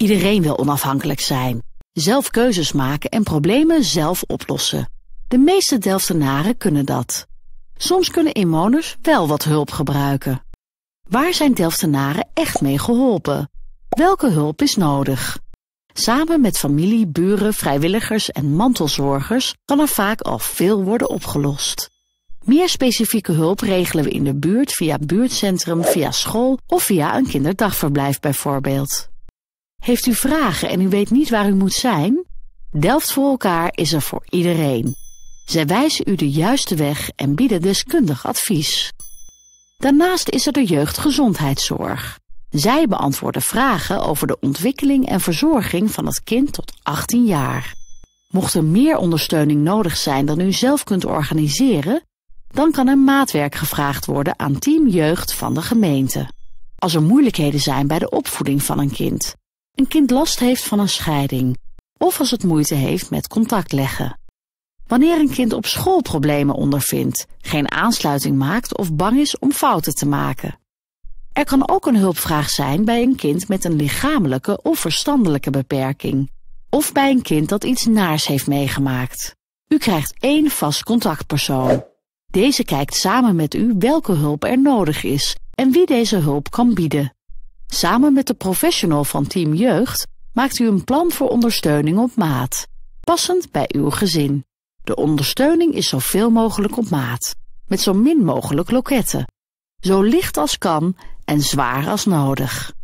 Iedereen wil onafhankelijk zijn, zelf keuzes maken en problemen zelf oplossen. De meeste Delftenaren kunnen dat. Soms kunnen inwoners wel wat hulp gebruiken. Waar zijn Delftenaren echt mee geholpen? Welke hulp is nodig? Samen met familie, buren, vrijwilligers en mantelzorgers kan er vaak al veel worden opgelost. Meer specifieke hulp regelen we in de buurt via buurtcentrum, via school of via een kinderdagverblijf bijvoorbeeld. Heeft u vragen en u weet niet waar u moet zijn? Delft voor elkaar is er voor iedereen. Zij wijzen u de juiste weg en bieden deskundig advies. Daarnaast is er de jeugdgezondheidszorg. Zij beantwoorden vragen over de ontwikkeling en verzorging van het kind tot 18 jaar. Mocht er meer ondersteuning nodig zijn dan u zelf kunt organiseren, dan kan er maatwerk gevraagd worden aan Team Jeugd van de gemeente. Als er moeilijkheden zijn bij de opvoeding van een kind, een kind last heeft van een scheiding of als het moeite heeft met contact leggen. Wanneer een kind op school problemen ondervindt, geen aansluiting maakt of bang is om fouten te maken. Er kan ook een hulpvraag zijn bij een kind met een lichamelijke of verstandelijke beperking. Of bij een kind dat iets naars heeft meegemaakt. U krijgt één vast contactpersoon. Deze kijkt samen met u welke hulp er nodig is en wie deze hulp kan bieden. Samen met de professional van Team Jeugd maakt u een plan voor ondersteuning op maat, passend bij uw gezin. De ondersteuning is zoveel mogelijk op maat, met zo min mogelijk loketten. Zo licht als kan en zwaar als nodig.